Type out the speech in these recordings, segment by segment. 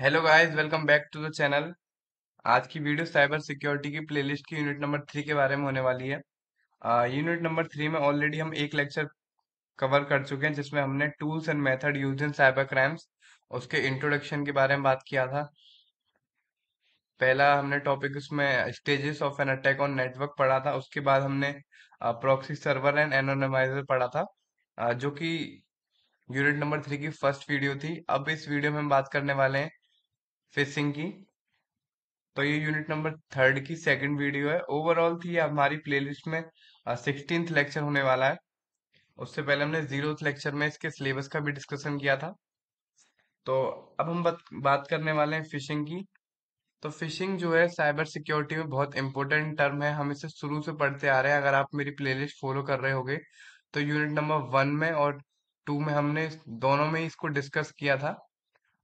Hello guys welcome back to the channel आज की video cyber security की playlist की यूनिट नंबर थ्री के बारे में होने वाली है यूनिट नंबर थ्री में ऑलरेडी हम एक लेक्चर कवर कर चुके हैं जिसमें हमने tools and method use in cyber crimes उसके इंट्रोडक्शन के बारे में बात किया था पहला हमने टॉपिक उसमें stages of an attack on network पढ़ा था उसके बाद हमने प्रोक्सी सर्वर एंड एनोनमाइजर पढ़ा था जो कि यूनिट नंबर थ्री की फर्स्ट वीडियो थी अब इस वीडियो में हम बात करने वाले हैं फिशिंग की तो ये यूनिट नंबर थर्ड की सेकंड वीडियो है ओवरऑल थी हमारी प्लेलिस्ट में सिक्सटीन लेक्चर होने वाला है उससे पहले हमने जीरो लेक्चर में इसके सिलेबस का भी डिस्कशन किया था तो अब हम बत, बात करने वाले हैं फिशिंग की तो फिशिंग जो है साइबर सिक्योरिटी में बहुत इंपॉर्टेंट टर्म है हम इसे शुरू से पढ़ते आ रहे हैं अगर आप मेरी प्लेलिस्ट फॉलो कर रहे होगे तो यूनिट नंबर वन में और टू में हमने दोनों में इसको डिस्कस किया था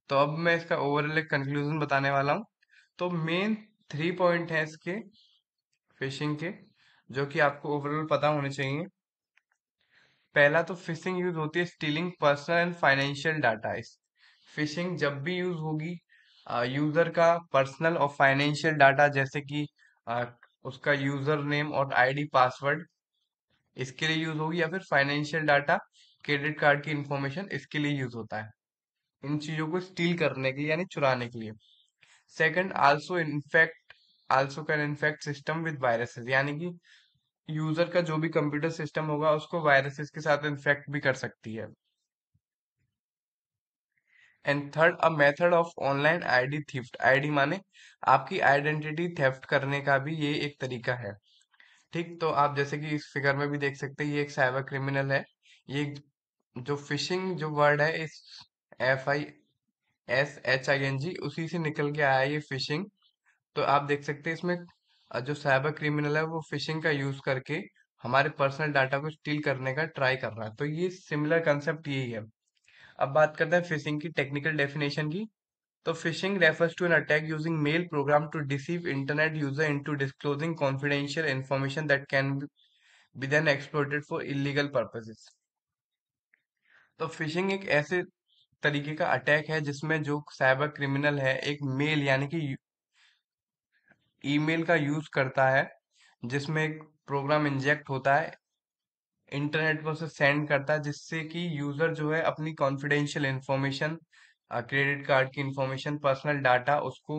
तो अब मैं इसका ओवरऑल एक कंक्लूजन बताने वाला हूँ तो मेन थ्री पॉइंट है इसके फिशिंग के जो कि आपको ओवरऑल पता होने चाहिए पहला तो फिशिंग यूज होती है stealing personal and financial data इस फिशिंग जब भी यूज होगी यूजर का पर्सनल और फाइनेंशियल डाटा जैसे कि आ, उसका यूजर नेम और आईडी पासवर्ड इसके लिए यूज होगी या फिर फाइनेंशियल डाटा क्रेडिट कार्ड की इंफॉर्मेशन इसके लिए यूज होता है इन चीजों को स्टील करने के यानी चुराने के लिए second also infect also can infect system with viruses यानी कि यूजर का जो भी कंप्यूटर सिस्टम होगा उसको वायरसेस के साथ इन्फेक्ट भी कर सकती है and third a method of online ID theft ID माने आपकी आइडेंटिटी थेफ्ट करने का भी ये एक तरीका है ठीक तो आप जैसे कि इस फिगर में भी देख सकते हैं ये एक साइबर क्रिमिनल है ये जो फिशिंग जो वर्ड है इस F I S H I N G उसी से निकल के आया ये फिशिंग तो आप देख सकते हैं इसमें जो साइबर क्रिमिनल है वो फिशिंग का यूज करके हमारे पर्सनल डाटा को स्टील करने का ट्राई कर रहा है तो ये सिमिलर कंसेप्ट यही है अब बात करते हैं फिशिंग की टेक्निकल डेफिनेशन की तो phishing refers to an attack using mail program to deceive internet user into disclosing confidential information that can be then exploited for illegal purposes तो फिशिंग एक ऐसे तरीके का अटैक है जिसमें जो साइबर क्रिमिनल है एक मेल यानी कि ईमेल का यूज करता है जिसमें एक प्रोग्राम इंजेक्ट होता है इंटरनेट पर उसे सेंड करता है जिससे कि यूजर जो है अपनी कॉन्फिडेंशियल इंफॉर्मेशन क्रेडिट कार्ड की इंफॉर्मेशन पर्सनल डाटा उसको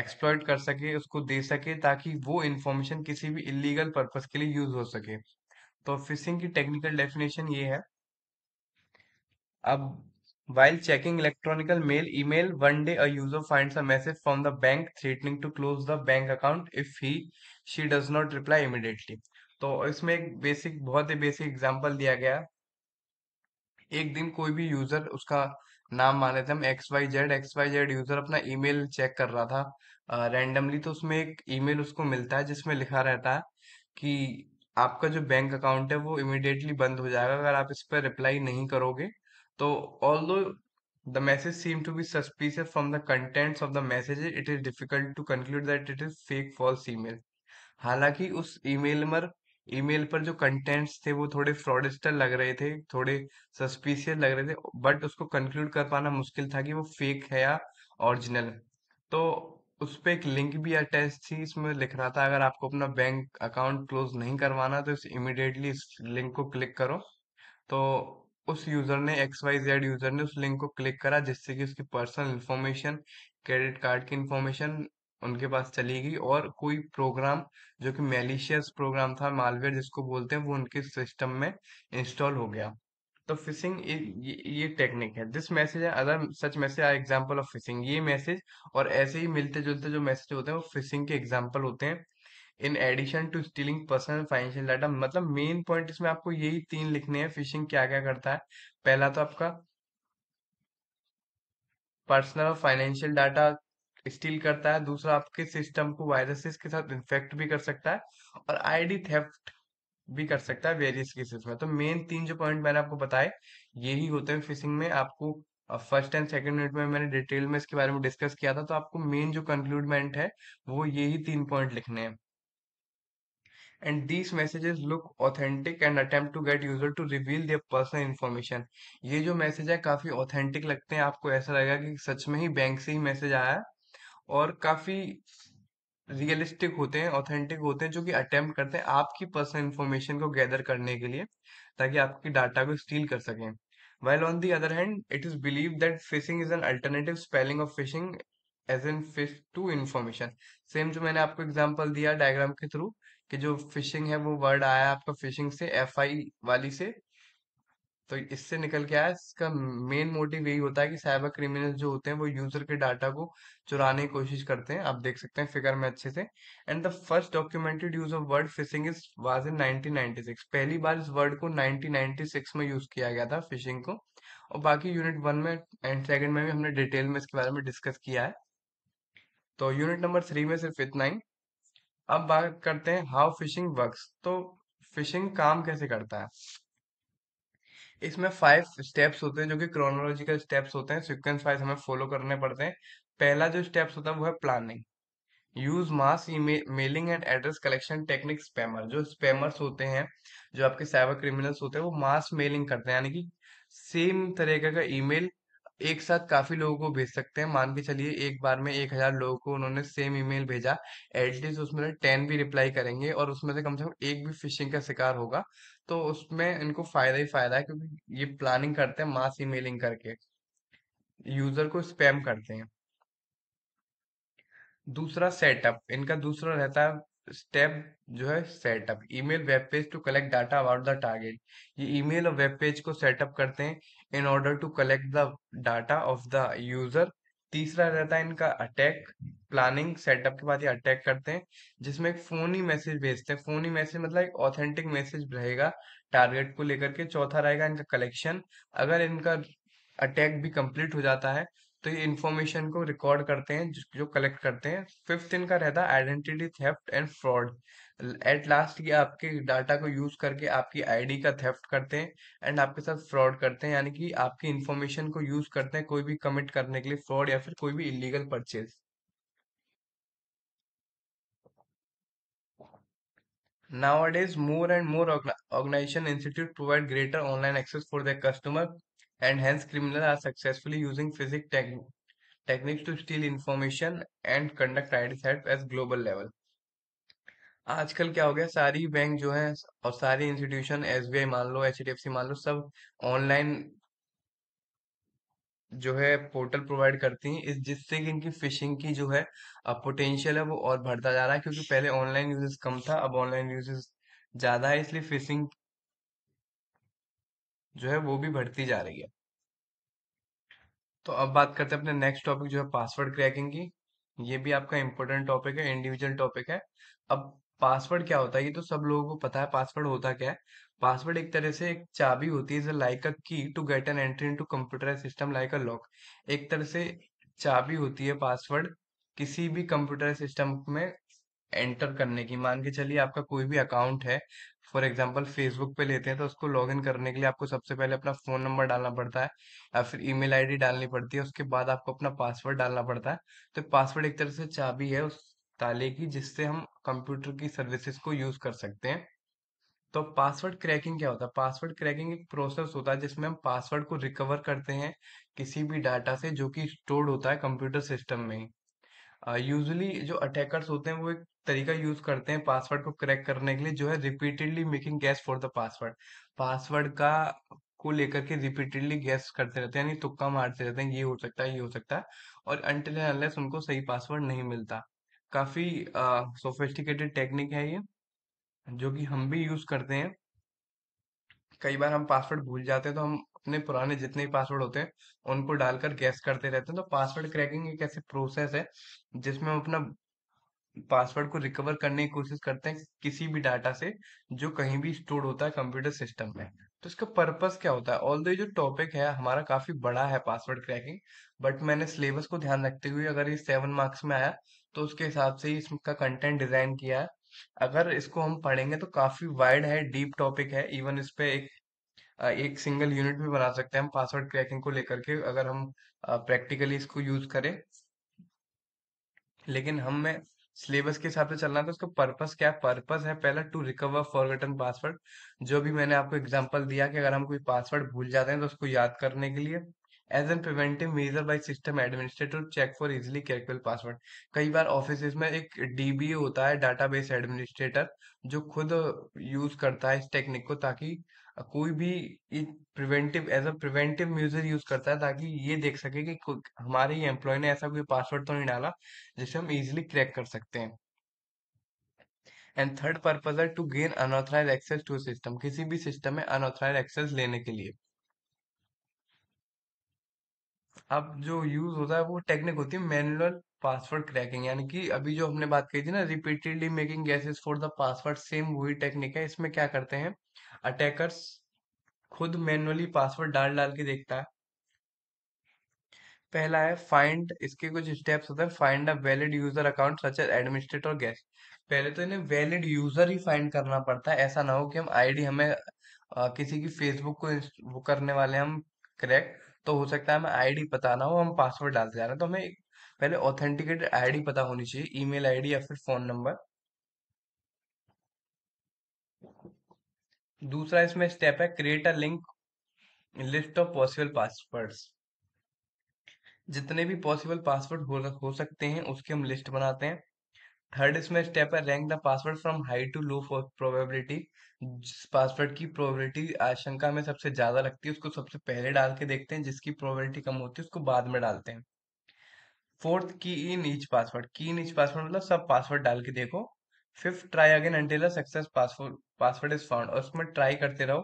एक्सप्लॉयट कर सके उसको दे सके ताकि वो इंफॉर्मेशन किसी भी इलीगल पर्पज के लिए यूज हो सके तो फिशिंग की टेक्निकल डेफिनेशन ये है अब While checking electronic mail email, one day a user finds a message from the bank threatening to close the bank account if he she does not reply immediately. तो इसमें एक basic बहुत ही basic example दिया गया एक दिन कोई भी यूजर उसका नाम मान लेते हम X Y Z X Y Z user अपना ईमेल चेक कर रहा था रैंडमली तो उसमें एक ईमेल उसको मिलता है जिसमें लिखा रहता है कि आपका जो बैंक अकाउंट है वो इमिडिएटली बंद हो जाएगा अगर आप इस पर रिप्लाई नहीं करोगे Though, तो although the message seem to be suspicious from the contents of the message it is difficult to conclude that it is fake false email. हालांकि उस ईमेल में ईमेल पर जो कंटेंट्स थे वो थोड़े फ्रॉडिस्टर लग रहे थे थोड़े सस्पिशियस लग रहे थे बट उसको कंक्लूड कर पाना मुश्किल था कि वो फेक है या ओरिजिनल तो उस पर एक लिंक भी अटैच थी इसमें लिख रहा था अगर आपको अपना बैंक अकाउंट क्लोज नहीं करवाना तो इस इमिडिएटली इस लिंक को क्लिक करो तो उस यूजर ने एक्स वाई जेड यूजर ने उस लिंक को क्लिक करा जिससे कि उसकी पर्सनल इन्फॉर्मेशन क्रेडिट कार्ड की इन्फॉर्मेशन उनके पास चली गई और कोई प्रोग्राम जो कि मेलिशियस प्रोग्राम था मालवेयर जिसको बोलते हैं वो उनके सिस्टम में इंस्टॉल हो गया तो फिशिंग ये, ये टेक्निक है दिस मैसेज है other such message are example of phishing ये मैसेज और ऐसे ही मिलते जुलते जो मैसेज होते हैं वो फिशिंग के एग्जाम्पल होते हैं in addition to stealing personal financial data मतलब मेन पॉइंट इसमें आपको यही तीन लिखने हैं फिशिंग क्या क्या करता है पहला तो आपका पर्सनल और फाइनेंशियल डाटा स्टील करता है दूसरा आपके सिस्टम को वायरसेस के साथ इन्फेक्ट भी कर सकता है और आईडी थेफ्ट भी कर सकता है वेरियस केसेस में तो मेन तीन जो पॉइंट मैंने आपको बताए यही होते हैं फिशिंग में आपको फर्स्ट एंड सेकंड मिनट में मैंने डिटेल में इसके बारे में डिस्कस किया था तो आपको मेन जो कंक्लूडमेंट है वो यही तीन पॉइंट लिखने हैं and these messages look authentic and attempt to get user to reveal their personal information ये जो मैसेज है काफी authentic लगते हैं आपको ऐसा लगेगा कि सच में ही बैंक से ही मैसेज आया है और काफी रियलिस्टिक होते हैं ऑथेंटिक होते हैं जो कि अटेम्प्ट करते हैं आपकी पर्सनल इन्फॉर्मेशन को गैदर करने के लिए ताकि आपकी डाटा को स्टील कर सकें while on the other hand it is believed that phishing is an alternative spelling of phishing as in fish to information same जो मैंने आपको एग्जाम्पल दिया डायग्राम के थ्रू कि जो फिशिंग है वो वर्ड आया आपका फिशिंग से एफ आई वाली से तो इससे निकल के आया इसका मेन मोटिव यही होता है कि साइबर क्रिमिनल जो होते हैं वो यूजर के डाटा को चुराने की कोशिश करते हैं आप देख सकते हैं फिगर में अच्छे से and the first documented use of word phishing is was in 1996 पहली बार इस वर्ड को 1996 में यूज किया गया था फिशिंग को और बाकी यूनिट वन में एंड सेकेंड में भी हमने डिटेल में इसके बारे में डिस्कस किया है तो यूनिट नंबर थ्री में सिर्फ इतना ही अब बात करते हैं हाउ फिशिंग वर्क्स तो फिशिंग काम कैसे करता है इसमें फाइव स्टेप्स होते हैं जो कि क्रोनोलॉजिकल स्टेप्स होते हैं सिक्वेंस वाइज हमें फॉलो करने पड़ते हैं पहला जो स्टेप्स होता है वो है planning use mass mailing and address collection technique spammer जो स्पैमर्स होते हैं जो आपके साइबर क्रिमिनल्स होते हैं वो मास मेलिंग करते हैं यानी कि सेम तरीके का ईमेल एक साथ काफ़ी लोगों को भेज सकते हैं मान के चलिए एक बार में एक हज़ार लोगों को उन्होंने सेम ईमेल भेजा एटलीस्ट उसमें से टेन भी रिप्लाई करेंगे और उसमें से कम से कम एक भी फिशिंग का शिकार होगा तो उसमें इनको फ़ायदा ही फ़ायदा है क्योंकि ये प्लानिंग करते हैं मास ईमेलिंग करके यूज़र को स्पैम करते हैं दूसरा सेटअप इनका दूसरा रहता है स्टेप जो है setup email web page to collect data about the target ये ईमेल और वेब पेज को सेटअप करते हैं in order to collect the data of the user तीसरा रहता है इनका अटैक प्लानिंग सेटअप के बाद ये अटैक करते हैं जिसमें एक फोनी मैसेज भेजते हैं फोनी मैसेज मतलब एक ऑथेंटिक मैसेज रहेगा टारगेट को लेकर के चौथा रहेगा इनका कलेक्शन अगर इनका अटैक भी कंप्लीट हो जाता है तो ये इन्फॉर्मेशन को रिकॉर्ड करते हैं जो कलेक्ट करते हैं फिफ्थ इनका रहता है identity theft and fraud at last ये आपके डाटा को यूज करके आपकी आईडी का थेफ्ट करते हैं एंड आपके साथ फ्रॉड करते हैं यानी कि आपकी इन्फॉर्मेशन को यूज करते हैं कोई भी कमिट करने के लिए फ्रॉड या फिर कोई भी illegal purchase Nowadays, more and more organization institute provide greater online access for their customer and hence criminals are successfully using physics tech techniques to steal information and conduct ID theft as global level. आजकल क्या हो गया सारी bank जो है और सारी institution S B I मान लो एच डी एफ सी मान लो सब ऑनलाइन जो है पोर्टल प्रोवाइड करती हैं इस जिससे कि इनकी फिशिंग की जो है अब पोटेंशियल है वो और बढ़ता जा रहा है क्योंकि पहले ऑनलाइन यूजेस कम था अब ऑनलाइन यूजेस ज़्यादा है इसलिए फिशिंग जो है वो भी बढ़ती जा रही है तो अब बात करते हैं अपने नेक्स्ट टॉपिक जो है पासवर्ड क्रैकिंग की ये भी आपका इंपॉर्टेंट टॉपिक है इंडिविजुअल टॉपिक है अब पासवर्ड क्या होता है ये तो सब लोगों को पता है पासवर्ड होता क्या है पासवर्ड एक तरह से एक चाबी होती है like a key to get an entry into computer system like a lock एक तरह से चाबी होती है पासवर्ड किसी भी कंप्यूटर सिस्टम में एंटर करने की मान के चलिए आपका कोई भी अकाउंट है फॉर एग्जाम्पल फेसबुक पे लेते हैं तो उसको लॉग इन करने के लिए आपको सबसे पहले अपना फोन नंबर डालना पड़ता है या फिर ईमेल आईडी डालनी पड़ती है उसके बाद आपको अपना पासवर्ड डालना पड़ता है तो पासवर्ड एक तरह से चाबी है उस ताले की जिससे हम कंप्यूटर की सर्विसेज को यूज कर सकते हैं तो पासवर्ड क्रैकिंग क्या होता है पासवर्ड क्रैकिंग एक प्रोसेस होता है जिसमें हम पासवर्ड को रिकवर करते हैं किसी भी डाटा से जो कि स्टोर्ड होता है कंप्यूटर सिस्टम में ही यूजली uh, जो अटैकर्स होते हैं वो एक तरीका यूज करते हैं पासवर्ड को क्रैक करने के लिए जो है repeatedly making guess for the password password का को लेकर के रिपीटेडली गैस करते रहते हैं यानी तुक्का मारते रहते हैं ये हो सकता है ये हो सकता है और अंटिल अनलेस उनको सही पासवर्ड नहीं मिलता काफी सोफिस्टिकेटेड टेक्निक है ये जो कि हम भी यूज करते हैं कई बार हम पासवर्ड भूल जाते हैं तो हम अपने पुराने जितने भी पासवर्ड होते हैं उनको डालकर गैस करते रहते हैं तो पासवर्ड क्रैकिंग एक ऐसी प्रोसेस है जिसमें हम अपना पासवर्ड को रिकवर करने की कोशिश करते हैं किसी भी डाटा से जो कहीं भी स्टोर होता है कंप्यूटर सिस्टम में तो इसका पर्पस क्या होता है ऑल ये जो टॉपिक है हमारा काफी बड़ा है पासवर्ड क्रैकिंग बट मैंने सिलेबस को ध्यान रखते हुए अगर ये सेवन मार्क्स में आया तो उसके हिसाब से ही इसका कंटेंट डिजाइन किया है अगर इसको हम पढ़ेंगे तो काफी वाइड है डीप टॉपिक है इवन इस पे एक एक सिंगल यूनिट भी बना सकते हैं हम पासवर्ड क्रैकिंग को लेकर के अगर हम प्रैक्टिकली इसको यूज करें लेकिन हमें सिलेबस के हिसाब से चलना था उसका पर्पस क्या है पर्पस है पहला टू रिकवर फॉरगेटन पासवर्ड जो भी मैंने आपको एग्जांपल दिया कि अगर हम कोई पासवर्ड भूल जाते हैं तो उसको याद करने के लिए as an preventive measure by system administrator check for easily calculate password कई बार ऑफिस में एक डी होता है डाटा एडमिनिस्ट्रेटर जो खुद यूज करता है इस टेक्निक को ताकि कोई भी preventive as a preventive measure use करता है ताकि ये देख सके कि हमारे ही एम्प्लॉय ने ऐसा कोई पासवर्ड तो नहीं डाला जिसे हम इजिली क्रैक कर सकते हैं एंड थर्ड पर्पज है to gain unauthorised access to system किसी भी सिस्टम में अनऑथराइज एक्सेस लेने के लिए अब जो यूज होता है वो टेक्निक होती है मैनुअल पासवर्ड क्रैकिंग यानी कि अभी जो हमने बात कही थी ना repeatedly making guesses for the password same वही टेक्निक है इसमें क्या करते हैं अटैकर्स खुद मैनुअली पासवर्ड डाल डाल के देखता है पहला है फाइंड इसके कुछ स्टेप्स होते हैं find a valid user account such as administrator guest पहले तो इन्हें वैलिड यूजर ही फाइंड करना पड़ता है ऐसा ना हो कि हम आईडी हमें आ, किसी की फेसबुक को वो करने वाले हम क्रैक तो हो सकता है हमें आईडी पता ना हो हम पासवर्ड डालते जा रहे हैं तो हमें पहले ऑथेंटिकेटेड आईडी पता होनी चाहिए ईमेल आईडी या फिर फोन नंबर दूसरा इसमें स्टेप है create a link list of possible passwords जितने भी पॉसिबल पासवर्ड हो, हो सकते हैं उसकी हम लिस्ट बनाते हैं थर्ड इसमें स्टेप है rank the password from high to low for probability जिस पासवर्ड की प्रोबेबिलिटी आशंका में सबसे ज्यादा लगती है उसको सबसे पहले डाल के देखते हैं जिसकी प्रोबेबिलिटी कम होती है उसको बाद में डालते हैं फोर्थ की इन ईच पासवर्ड की इन ईच पासवर्ड मतलब सब पासवर्ड डाल के देखो fifth try again until a success password is found और उसमें ट्राई करते रहो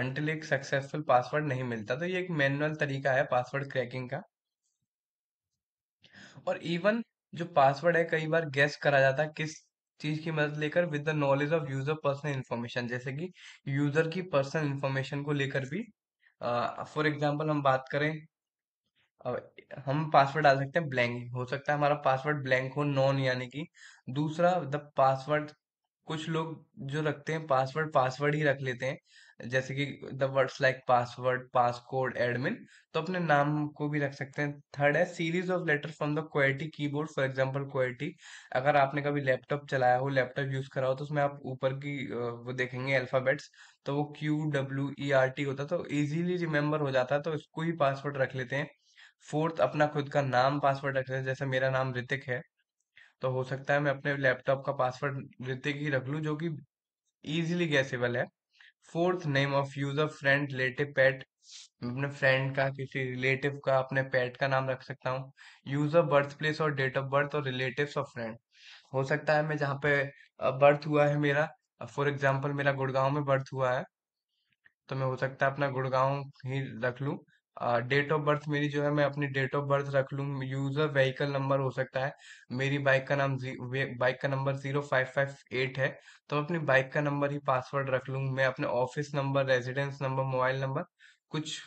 अंटिल एक सक्सेसफुल पासवर्ड नहीं मिलता तो ये एक मैनुअल तरीका है पासवर्ड क्रैकिंग का और इवन जो पासवर्ड है कई बार गैस करा जाता है किस चीज की मदद लेकर with the knowledge of user personal information जैसे कि यूजर की पर्सनल इन्फॉर्मेशन को लेकर भी फॉर uh, एग्जाम्पल हम बात करें अब हम पासवर्ड डाल सकते हैं ब्लैंक हो सकता है हमारा पासवर्ड ब्लैंक हो नॉन यानी कि दूसरा द पासवर्ड कुछ लोग जो रखते हैं पासवर्ड पासवर्ड ही रख लेते हैं जैसे कि the words like password passcode admin तो अपने नाम को भी रख सकते हैं थर्ड है series of letter from the qwerty keyboard for example qwerty अगर आपने कभी लैपटॉप चलाया हो लैपटॉप यूज करा हो तो उसमें आप ऊपर की वो देखेंगे अल्फाबेट्स तो वो Q W E R T होता तो इजीली रिमेम्बर हो जाता है तो इसको ही पासवर्ड रख लेते हैं फोर्थ अपना खुद का नाम पासवर्ड रख सकते जैसे मेरा नाम ऋतिक है तो हो सकता है मैं अपने लैपटॉप का पासवर्ड ऋतिक ही रख लूँ जो कि इजीली गैसेबल है fourth name of user friend relative pet अपने फ्रेंड का किसी रिलेटिव का अपने पेट का नाम रख सकता हूँ यूजर बर्थ प्लेस और डेट ऑफ बर्थ और रिलेटिव ऑफ फ्रेंड हो सकता है मैं जहाँ पे बर्थ हुआ है मेरा फॉर एग्जाम्पल मेरा गुड़गांव में बर्थ हुआ है तो मैं हो सकता है अपना गुड़गांव ही रख लूँ डेट ऑफ बर्थ मेरी जो है मैं अपनी डेट ऑफ बर्थ रख लूँ यूजर व्हीकल नंबर हो सकता है मेरी बाइक का नाम बाइक का number zero five five eight है तो अपनी बाइक का नंबर ही पासवर्ड रख लूँ मैं अपने office number residence number mobile number कुछ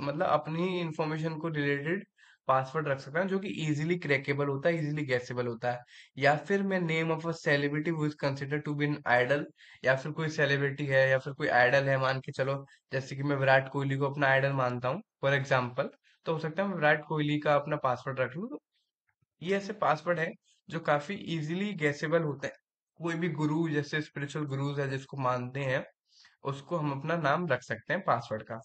मतलब अपनी इंफॉर्मेशन को रिलेटेड पासवर्ड रख सकता हूँ जो कि इजीली क्रैकेबल होता है इजीली गैसेबल होता है या फिर मैं name of a celebrity who is consider to be an idol या फिर कोई सेलिब्रिटी है या फिर कोई आइडल है मान के चलो जैसे कि मैं विराट कोहली को अपना आइडल मानता हूँ फॉर एग्जाम्पल तो हो सकता है मैं विराट कोहली का अपना पासवर्ड रख लू तो ये ऐसे पासवर्ड है जो काफी इजिली गैसेबल होते हैं कोई भी गुरु जैसे स्पिरिचुअल गुरुज है जिसको मानते हैं उसको हम अपना नाम रख सकते हैं पासवर्ड का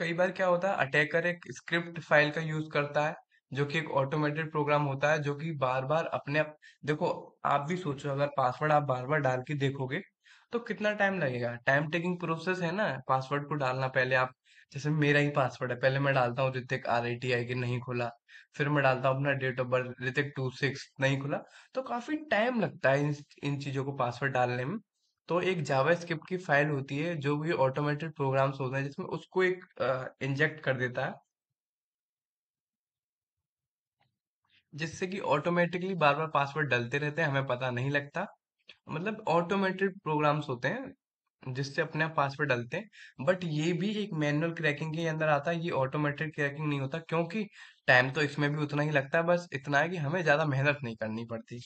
कई बार क्या होता है अटैकर एक स्क्रिप्ट फाइल का यूज करता है जो कि एक ऑटोमेटेड प्रोग्राम होता है जो कि बार बार अपने आप देखो आप भी सोचो अगर पासवर्ड आप बार बार डाल के देखोगे तो कितना टाइम लगेगा टाइम टेकिंग प्रोसेस है ना पासवर्ड को डालना पहले आप जैसे मेरा ही पासवर्ड है पहले मैं डालता हूँ Hrithik R I T I K नहीं खुला फिर मैं डालता हूँ अपना date of birth Hrithik two six नहीं खुला तो काफी टाइम लगता है इन इन चीजों को पासवर्ड डालने में तो एक जावास्क्रिप्ट की फाइल होती है जो भी ऑटोमेटेड प्रोग्राम्स होते हैं जिसमें उसको एक इंजेक्ट कर देता है जिससे कि ऑटोमेटिकली बार बार पासवर्ड डलते रहते हैं हमें पता नहीं लगता मतलब ऑटोमेटेड प्रोग्राम्स होते हैं जिससे अपने आप पासवर्ड डलते हैं बट ये भी एक मैनुअल क्रैकिंग के अंदर आता है ये ऑटोमेटेड क्रैकिंग नहीं होता क्योंकि टाइम तो इसमें भी उतना ही लगता है बस इतना है कि हमें ज़्यादा मेहनत नहीं करनी पड़ती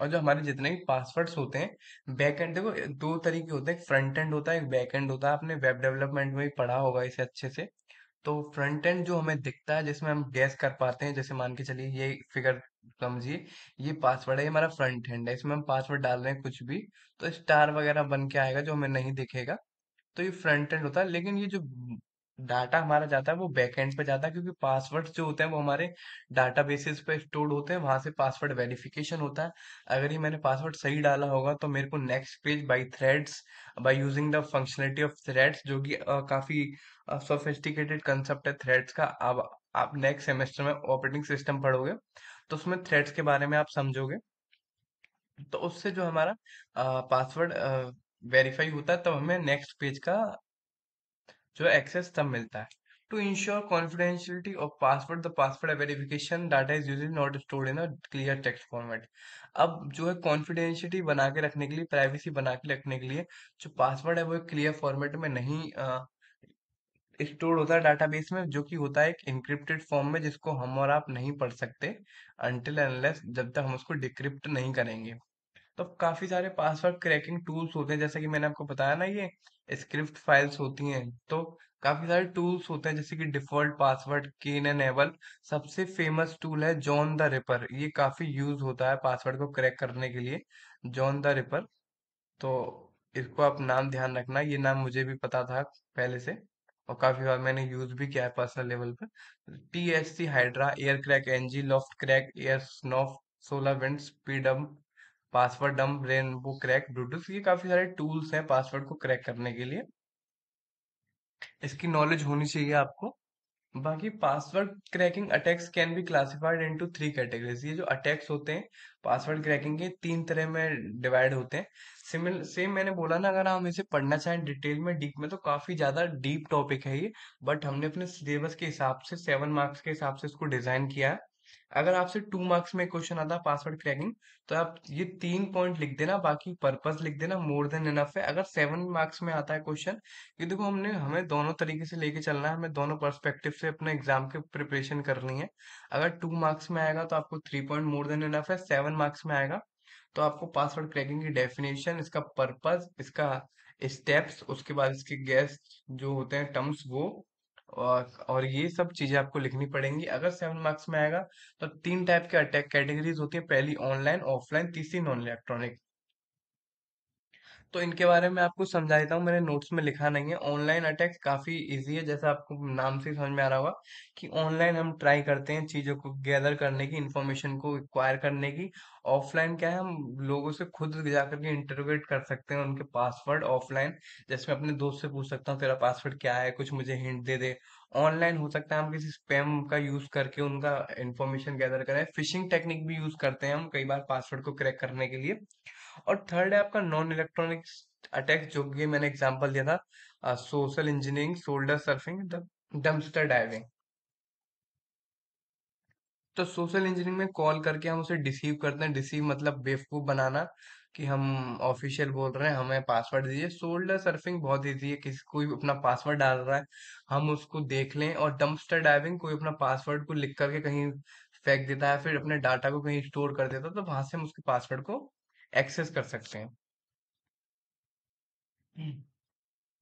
और जो हमारे जितने भी पासवर्ड्स होते हैं बैक एंड देखो दो तरीके होते हैं फ्रंट एंड होता है एक बैक एंड होता है आपने वेब डेवलपमेंट में भी पढ़ा होगा इसे अच्छे से तो फ्रंट एंड जो हमें दिखता है जिसमें हम गैस कर पाते हैं जैसे मान के चलिए ये फिगर समझिए ये पासवर्ड है ये हमारा फ्रंट हैंड है इसमें हम पासवर्ड डाल रहे हैं कुछ भी तो स्टार वगैरह बन के आएगा जो हमें नहीं दिखेगा तो ये फ्रंट एंड होता है लेकिन ये जो डाटा हमारा जाता है वो बैकएंड पे जाता है क्योंकि पासवर्ड जो होते हैं वो हमारे डाटाबेसेस पे स्टोर होते हैं वहां से पासवर्ड वेरिफिकेशन होता है अगर ये मैंने पासवर्ड सही डाला होगा तो मेरे को next page by threads by using the functionality of threads जो कि काफी सोफिस्टिकेटेड कंसेप्ट है थ्रेड्स का अब आप नेक्स्ट सेमेस्टर में ऑपरेटिंग सिस्टम पढ़ोगे तो उसमें थ्रेड्स के बारे में आप समझोगे तो उससे जो हमारा पासवर्ड वेरीफाई होता है तब तो हमें नेक्स्ट पेज का जो एक्सेस तब मिलता है. To ensure confidentiality of password the password verification data is usually not stored in a clear text format अब जो है कॉन्फिडेंशियलिटी बना के रखने के लिए प्राइवेसी बना के रखने के लिए जो पासवर्ड है वो एक क्लियर फॉर्मेट में नहीं स्टोर होता है डाटाबेस में जो कि होता है एक इंक्रिप्टेड फॉर्म में जिसको हम और आप नहीं पढ़ सकते अनटिल एनलेस जब तक हम उसको डिक्रिप्ट नहीं करेंगे तो काफी सारे पासवर्ड क्रैकिंग टूल्स होते हैं जैसे कि मैंने आपको बताया ना ये स्क्रिप्ट फाइल्स होती हैं तो काफी सारे टूल्स होते हैं जैसे कि डिफॉल्ट पासवर्ड केन एवल सबसे फेमस टूल है जॉन द रिपर ये काफी यूज होता है पासवर्ड को क्रैक करने के लिए जॉन द रिपर तो इसको आप नाम ध्यान रखना ये नाम मुझे भी पता था पहले से और काफी बार मैंने यूज भी किया है पर्सनल लेवल पर T S C Hydra air crack NG loft crack air snort solar wind स्पीडम पासवर्ड डम्प वो क्रैक ब्लूटूथ ये काफी सारे टूल्स हैं पासवर्ड को क्रैक करने के लिए इसकी नॉलेज होनी चाहिए आपको बाकी password cracking attacks can be classified into three categories ये जो अटैक्स होते हैं पासवर्ड क्रैकिंग के तीन तरह में डिवाइड होते हैं सिमिल सेम मैंने बोला ना अगर हम इसे पढ़ना चाहें डिटेल में डीप में तो काफी ज्यादा डीप टॉपिक है ये बट हमने अपने सिलेबस के हिसाब से सेवन मार्क्स के हिसाब से इसको डिजाइन किया है अगर आपसे टू मार्क्स में क्वेश्चन आता है पासवर्ड क्रैकिंग तो आप ये तीन पॉइंट लिख देना बाकी पर्पस लिख देना मोर देन इनफ है अगर सेवन मार्क्स में आता है क्वेश्चन ये देखो हमने हमें दोनों तरीके से लेके चलना है हमें दोनों पर्सपेक्टिव से अपने एग्जाम के प्रिपरेशन करनी है अगर टू मार्क्स में आएगा तो आपको three point more than enough है सेवन मार्क्स में आएगा तो आपको पासवर्ड क्रैकिंग की डेफिनेशन इसका पर्पज इसका स्टेप्स उसके बाद इसके गैस जो होते हैं टर्म्स वो और ये सब चीजें आपको लिखनी पड़ेंगी अगर सेवन मार्क्स में आएगा तो तीन टाइप के अटैक कैटेगरीज होती है पहली ऑनलाइन ऑफलाइन तीसरी नॉन इलेक्ट्रॉनिक तो इनके बारे में आपको समझा देता हूँ मैंने नोट्स में लिखा नहीं है ऑनलाइन अटैक काफ़ी इजी है जैसा आपको नाम से समझ में आ रहा होगा कि ऑनलाइन हम ट्राई करते हैं चीज़ों को गैदर करने की इन्फॉर्मेशन को एक्वायर करने की ऑफलाइन क्या है हम लोगों से खुद जाकर के इंटरव्यूट कर सकते हैं उनके पासवर्ड ऑफलाइन जैसे मैं अपने दोस्त से पूछ सकता हूँ तेरा पासवर्ड क्या है कुछ मुझे हिंट दे दे ऑनलाइन हो सकता है हम किसी स्पैम का यूज करके उनका इन्फॉर्मेशन गैदर करें फिशिंग टेक्निक भी यूज करते हैं हम कई बार पासवर्ड को क्रैक करने के लिए और थर्ड है आपका नॉन इलेक्ट्रॉनिक अटैक जो कि मैंने एग्जाम्पल दिया था social engineering shoulder surfing dumpster diving तो सोशल इंजीनियरिंग में कॉल करके हम उसे डिसीव करते हैं डिसीव मतलब बेवकूफ बनाना कि हम ऑफिशियल बोल रहे हैं हमें पासवर्ड दीजिए शोल्डर सर्फिंग बहुत ईजी है किसी कोई अपना पासवर्ड डाल रहा है हम उसको देख लें और डम्पस्टर डाइविंग कोई अपना पासवर्ड को लिख करके कहीं फेंक देता है फिर अपने डाटा को कहीं स्टोर कर देता है तो वहां से हम उसके पासवर्ड को एक्सेस कर सकते हैं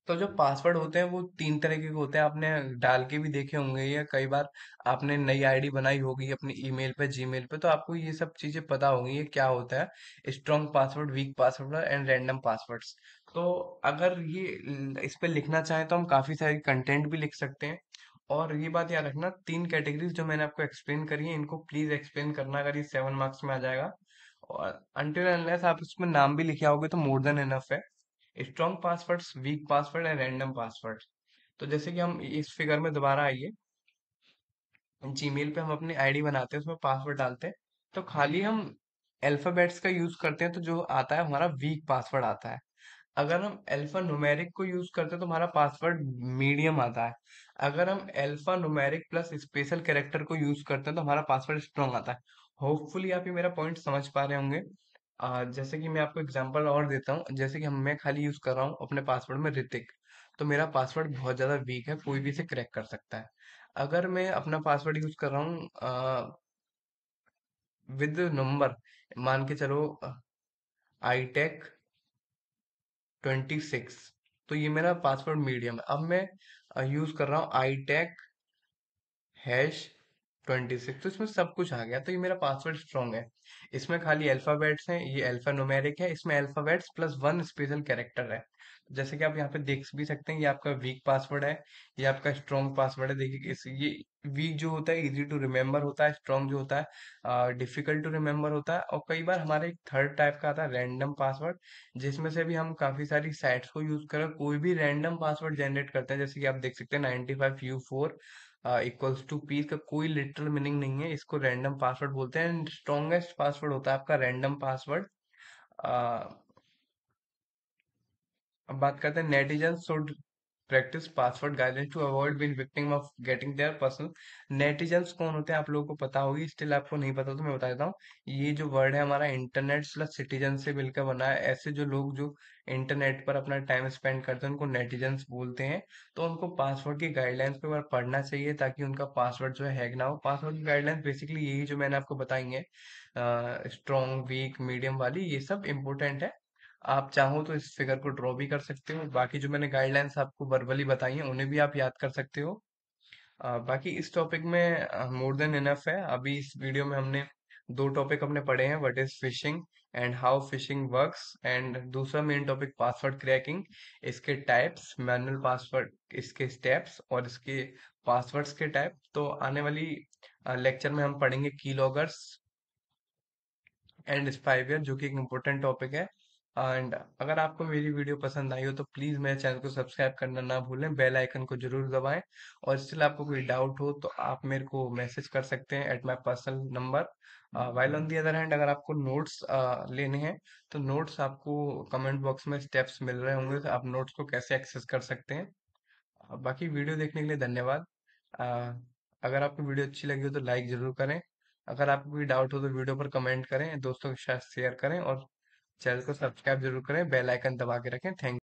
तो जो पासवर्ड होते हैं वो तीन तरीके के होते हैं आपने डाल के भी देखे होंगे या कई बार आपने नई आईडी बनाई होगी अपनी ईमेल पे जीमेल पे तो आपको ये सब चीजें पता होंगी ये क्या होता है strong password weak password and random passwords तो अगर ये इस पे लिखना चाहें तो हम काफी सारे कंटेंट भी लिख सकते हैं और ये बात याद रखना तीन कैटेगरीज जो मैंने आपको एक्सप्लेन करी है इनको प्लीज एक्सप्लेन करना अगर ये सेवन मार्क्स में आ जाएगा और अंटिल अनलेस आप उसमें नाम भी लिखे आओगे तो मोर देन इनफ है strong password weak password and random password तो जैसे कि हम इस फिगर में दोबारा आइए जीमेल पे हम अपनी आईडी बनाते हैं उसमें पासवर्ड डालते हैं तो खाली हम अल्फाबेट्स का यूज करते हैं तो जो आता है हमारा वीक पासवर्ड आता है अगर हम अल्फा नुमेरिक को यूज करते हैं तो हमारा पासवर्ड मीडियम आता है अगर हम alpha numeric plus special character को यूज करते हैं तो हमारा पासवर्ड स्ट्रॉन्ग आता है होपफुली आप ये मेरा पॉइंट समझ पा रहे होंगे जैसे कि मैं आपको एग्जांपल और देता हूँ जैसे कि मैं खाली यूज कर रहा हूँ अपने पासवर्ड में ऋतिक तो मेरा पासवर्ड बहुत ज्यादा वीक है कोई भी इसे क्रैक कर सकता है अगर मैं अपना पासवर्ड यूज कर रहा हूँ विद नंबर मान के चलो आई टेक ट्वेंटी सिक्स तो ये मेरा पासवर्ड मीडियम है अब मैं यूज कर रहा हूँ I tech hash twenty six तो इसमें सब कुछ आ गया तो ये मेरा पासवर्ड स्ट्रॉन्ग है इसमें खाली अल्फाबेट्स हैं ये अल्फा नोमेरिक है इसमें alphabets plus one special character है जैसे कि आप यहाँ पे देख भी सकते हैं ये आपका वीक पासवर्ड है ये आपका स्ट्रॉन्ग पासवर्ड है देखिए इस ये वीक जो होता है इजी टू रिमेम्बर होता है स्ट्रॉन्ग जो होता है डिफिकल्ट टू रिमेम्बर होता है और कई बार हमारे एक थर्ड टाइप का आता है रैंडम पासवर्ड जिसमें से भी हम काफी सारी साइट्स को यूज कर कोई भी रैंडम पासवर्ड जनरेट करते हैं जैसे कि आप देख सकते हैं ninety five equals to P का कोई लिटरल मीनिंग नहीं है इसको रैंडम पासवर्ड बोलते हैं एंड स्ट्रॉन्गेस्ट पासवर्ड होता है आपका रैंडम पासवर्ड अब बात करते हैं netizen should practice password guideline to avoid been victim of getting their personal netizens कौन होते हैं आप लोगों को पता होगी स्टिल आपको नहीं पता तो मैं बता देता हूँ ये जो वर्ड है हमारा इंटरनेट प्लस सिटीजन से मिलकर बना है ऐसे जो लोग जो इंटरनेट पर अपना टाइम स्पेंड करते हैं उनको नेटिजन्स बोलते हैं तो उनको पासवर्ड की गाइडलाइंस पे बार पढ़ना चाहिए ताकि उनका पासवर्ड जो है ना हो पासवर्ड की गाइडलाइंस बेसिकली यही जो मैंने आपको बताई है स्ट्रॉन्ग वीक मीडियम वाली ये सब इंपॉर्टेंट है आप चाहो तो इस फिगर को ड्रॉ भी कर सकते हो बाकी जो मैंने गाइडलाइंस आपको वर्बली बताई हैं उन्हें भी आप याद कर सकते हो आ, बाकी इस टॉपिक में मोर देन इनफ है अभी इस वीडियो में हमने दो टॉपिक हमने पढ़े हैं what is phishing and how phishing works and दूसरा मेन टॉपिक पासवर्ड क्रैकिंग इसके टाइप्स मैनुअल पासवर्ड इसके स्टेप्स और इसके पासवर्ड्स के टाइप तो आने वाली लेक्चर में हम पढ़ेंगे की लॉगर्स एंड स्पाइवियर जो कि एक इम्पोर्टेंट टॉपिक है एंड अगर आपको मेरी वीडियो पसंद आई हो तो प्लीज मेरे चैनल को सब्सक्राइब करना ना भूलें बेल आइकन को जरूर दबाएं और स्टिल आपको कोई डाउट हो तो आप मेरे को मैसेज कर सकते हैं at my personal number while on the other hand अगर आपको नोट्स uh, लेने हैं तो नोट्स आपको कमेंट बॉक्स में स्टेप्स मिल रहे होंगे तो आप नोट्स को कैसे एक्सेस कर सकते हैं बाकी वीडियो देखने के लिए धन्यवाद uh, अगर आपको वीडियो अच्छी लगी हो तो लाइक जरूर करें अगर आपको कोई डाउट हो तो वीडियो पर कमेंट करें दोस्तों के साथ शेयर करें और चैनल को सब्सक्राइब जरूर करें बेल आइकन दबा के रखें थैंक